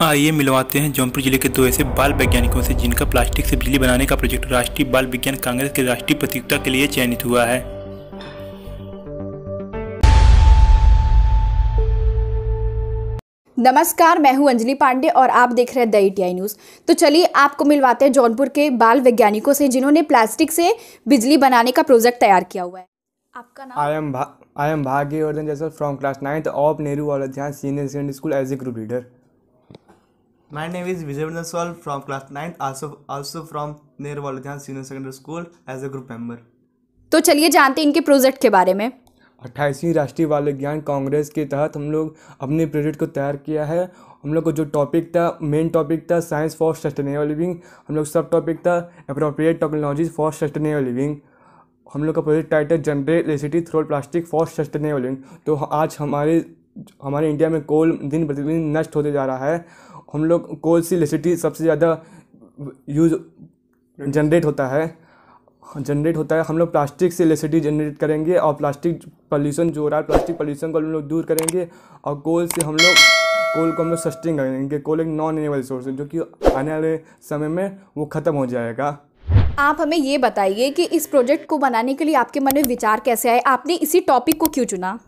आइए मिलवाते हैं जौनपुर जिले के दो ऐसे बाल वैज्ञानिकों से जिनका प्लास्टिक से बिजली बनाने का प्रोजेक्ट राष्ट्रीय बाल विज्ञान कांग्रेस के राष्ट्रीय प्रतियोगिता के लिए चयनित हुआ है नमस्कार मैं हूं अंजलि पांडे और आप देख रहे हैं द ई न्यूज़ तो चलिए आपको मिलवाते हैं जौनपुर के बाल वैज्ञानिकों से जिन्होंने प्लास्टिक से बिजली बनाने का प्रोजेक्ट तैयार किया हुआ है आपका नाम I am I am Bhagya from class ninth of Nehru वाला senior secondary school as a group leader My name is Vijay from from class 9 also also from Nerwaldhan senior secondary school as a group member. तो चलिए जानते हैं इनके project के बारे में अट्ठाईसवीं राष्ट्रीय बाल विज्ञान कांग्रेस के तहत हम लोग अपने प्रोजेक्ट को तैयार किया है हम लोग को जो टॉपिक था मेन टॉपिक था साइंस फॉर सस्टेनेबल लिविंग हम लोग सब टॉपिक था appropriate technologies for sustainable living हम लोग का project title generate electricity through plastic for sustainable living तो आज हमारे हमारे इंडिया में कोल दिन प्रतिदिन नष्ट होते जा रहा है हम लोग कोल से इलेक्ट्रिसिटी सबसे ज़्यादा यूज जनरेट होता है जनरेट होता है हम लोग प्लास्टिक से इलेक्ट्रिसिटी जनरेट करेंगे और प्लास्टिक पॉल्यूशन जो हो रहा है प्लास्टिक पॉल्यूशन को हम लोग दूर करेंगे और कोल से हम लोग कोल को हम लोग सस्टेन करेंगे कोल एक नॉन रिन्यूएबल सोर्स है जो कि आने वाले समय में वो ख़त्म हो जाएगा आप हमें ये बताइए कि इस प्रोजेक्ट को बनाने के लिए आपके मन में विचार कैसे आए आपने इसी टॉपिक को क्यों चुना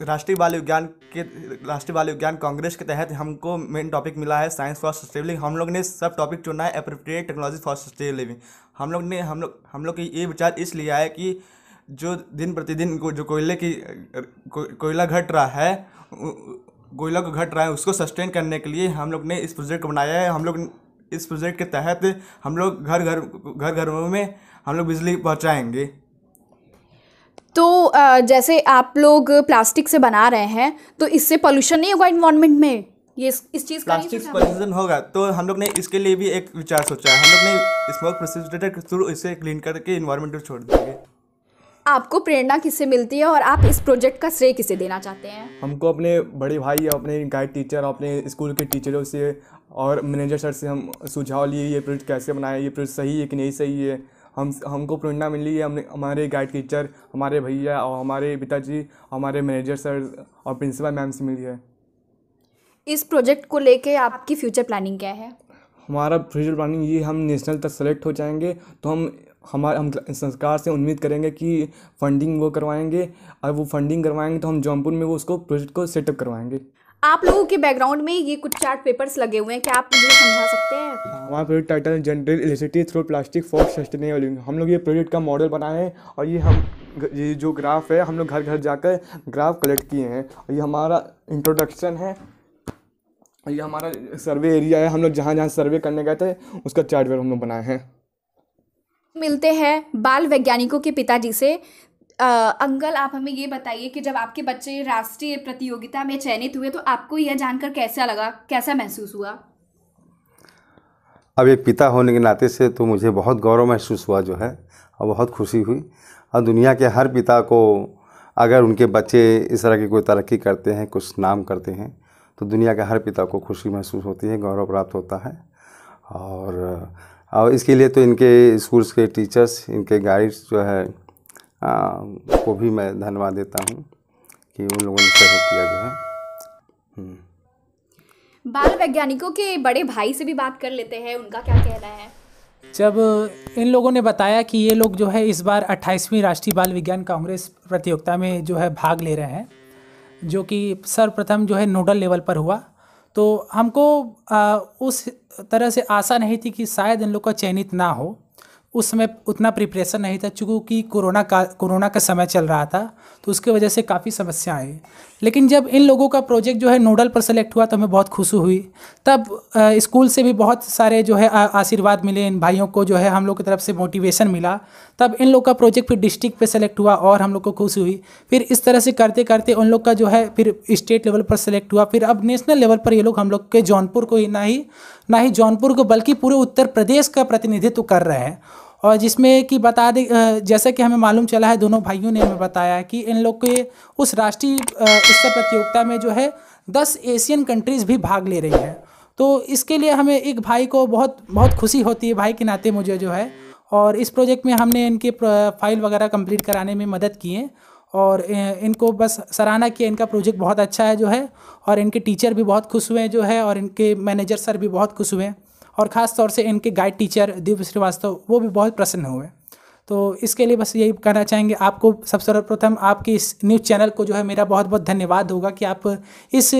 राष्ट्रीय बाल विज्ञान के राष्ट्रीय बाल विज्ञान कांग्रेस के तहत हमको मेन टॉपिक मिला है साइंस फॉर सस्टेबल लिविंग हम लोग ने सब टॉपिक चुना है appropriate technology for sustainable living हम लोग ने हम लोग हम लोग के ये विचार इसलिए आया कि जो दिन प्रतिदिन जो कोयले की कोयला घट रहा है कोयला को घट रहा है उसको सस्टेन करने के लिए हम लोग ने इस प्रोजेक्ट को बनाया है हम लोग इस प्रोजेक्ट के तहत हम लोग घर घर घर घरों में हम लोग बिजली पहुँचाएँगे तो जैसे आप लोग प्लास्टिक से बना रहे हैं तो इससे पोल्यूशन नहीं होगा इन्वायरमेंट में ये इस, इस चीज़ का प्लास्टिक पोल्यूशन होगा तो हम लोग ने इसके लिए भी एक विचार सोचा है हम लोग ने स्मोक प्रोसीजर के थ्रू इसे क्लीन करके इन्वायरमेंट में छोड़ देंगे आपको प्रेरणा किससे मिलती है और आप इस प्रोजेक्ट का श्रेय किसे देना चाहते हैं हमको अपने बड़े भाई अपने गाइड टीचर अपने स्कूल के टीचरों से और मैनेजर सर से हम सुझाव लिए ये प्रोजेक्ट कैसे बनाए ये प्रोजेक्ट सही है कि नहीं सही है हम हमको प्रेरणा मिली है हमने हमारे गाइड टीचर हमारे भैया और हमारे पिताजी हमारे मैनेजर सर और प्रिंसिपल मैम से मिली है इस प्रोजेक्ट को लेके आपकी फ्यूचर प्लानिंग क्या है हमारा फ्यूचर प्लानिंग ये हम नेशनल तक सेलेक्ट हो जाएंगे तो हम हमारे हम संस्कार से उम्मीद करेंगे कि फ़ंडिंग वो करवाएंगे और वो फंडिंग करवाएंगे तो हम जौनपुर में वो उसको प्रोजेक्ट को सेटअप करवाएंगे आप लोगों के बैकग्राउंड में ये कुछ चार्ट पेपर्स लगे हुए हैं क्या आप मुझे समझा सकते हैं हमारा project title general electricity through plastic for sustainable हम लोग ये प्रोजेक्ट का मॉडल बनाए हैं और ये हम ये जो ग्राफ है हम लोग घर घर जाकर ग्राफ कलेक्ट किए हैं और ये हमारा इंट्रोडक्शन है ये हमारा सर्वे एरिया है हम लोग जहाँ जहाँ सर्वे करने गए थे उसका चार्ट पेपर हम लोग बनाए हैं मिलते हैं बाल वैज्ञानिकों के पिताजी से अंकल आप हमें ये बताइए कि जब आपके बच्चे राष्ट्रीय प्रतियोगिता में चयनित हुए तो आपको यह जानकर कैसा लगा कैसा महसूस हुआ अब एक पिता होने के नाते से तो मुझे बहुत गौरव महसूस हुआ जो है और बहुत खुशी हुई और दुनिया के हर पिता को अगर उनके बच्चे इस तरह की कोई तरक्की करते हैं कुछ नाम करते हैं तो दुनिया के हर पिता को खुशी महसूस होती है गौरव प्राप्त होता है और और इसके लिए तो इनके स्कूल्स के टीचर्स इनके गाइड्स जो है को भी मैं धन्यवाद देता हूँ कि उन लोगों ने सहयोग किया जो है हम्म। बाल वैज्ञानिकों के बड़े भाई से भी बात कर लेते हैं उनका क्या कहना है जब इन लोगों ने बताया कि ये लोग जो है इस बार 28वीं राष्ट्रीय बाल विज्ञान कांग्रेस प्रतियोगिता में जो है भाग ले रहे हैं जो कि सर्वप्रथम जो है नोडल लेवल पर हुआ तो हमको आ, उस तरह से आशा नहीं थी कि शायद इन लोग का चयनित ना हो उस समय उतना प्रिपरेशन नहीं था चूँकि कोरोना का कोरोना का समय चल रहा था तो उसके वजह से काफ़ी समस्या आई लेकिन जब इन लोगों का प्रोजेक्ट जो है नोडल पर सेलेक्ट हुआ तो हमें बहुत खुशी हुई तब स्कूल से भी बहुत सारे जो है आशीर्वाद मिले इन भाइयों को जो है हम लोग की तरफ से मोटिवेशन मिला तब इन लोग का प्रोजेक्ट फिर डिस्ट्रिक्ट पे सेलेक्ट हुआ और हम लोग को खुशी हुई फिर इस तरह से करते करते उन लोग का जो है फिर स्टेट लेवल पर सेलेक्ट हुआ फिर अब नेशनल लेवल पर ये लोग हम लोग के जौनपुर को ही ना ही ना ही जौनपुर को बल्कि पूरे उत्तर प्रदेश का प्रतिनिधित्व कर रहे हैं और जिसमें कि बता दें जैसा कि हमें मालूम चला है दोनों भाइयों ने हमें बताया कि इन लोग के उस राष्ट्रीय स्तर प्रतियोगिता में जो है दस एशियन कंट्रीज़ भी भाग ले रही हैं तो इसके लिए हमें एक भाई को बहुत बहुत खुशी होती है भाई के नाते मुझे जो है और इस प्रोजेक्ट में हमने इनके फाइल वगैरह कंप्लीट कराने में मदद की है और इनको बस सराहना किया इनका प्रोजेक्ट बहुत अच्छा है जो है और इनके टीचर भी बहुत खुश हुए जो है और इनके मैनेजर सर भी बहुत खुश हुए और ख़ास तौर से इनके गाइड टीचर दिव्य श्रीवास्तव वो भी बहुत प्रसन्न हुए तो इसके लिए बस यही कहना चाहेंगे आपको सबसे सर्वप्रथम आपकी इस न्यूज़ चैनल को जो है मेरा बहुत बहुत धन्यवाद होगा कि आप इस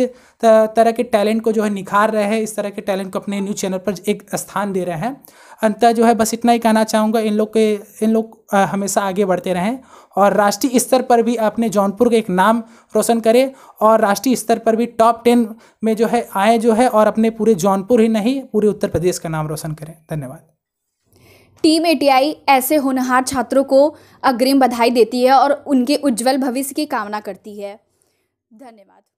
तरह के टैलेंट को जो है निखार रहे हैं इस तरह के टैलेंट को अपने न्यूज़ चैनल पर एक स्थान दे रहे हैं अंतः जो है बस इतना ही कहना चाहूँगा इन लोग के इन लोग हमेशा आगे बढ़ते रहें और राष्ट्रीय स्तर पर भी अपने जौनपुर का एक नाम रोशन करें और राष्ट्रीय स्तर पर भी टॉप टेन में जो है आए जो है और अपने पूरे जौनपुर ही नहीं पूरे उत्तर प्रदेश का नाम रोशन करें धन्यवाद टीम एटीआई ऐसे होनहार छात्रों को अग्रिम बधाई देती है और उनके उज्जवल भविष्य की कामना करती है धन्यवाद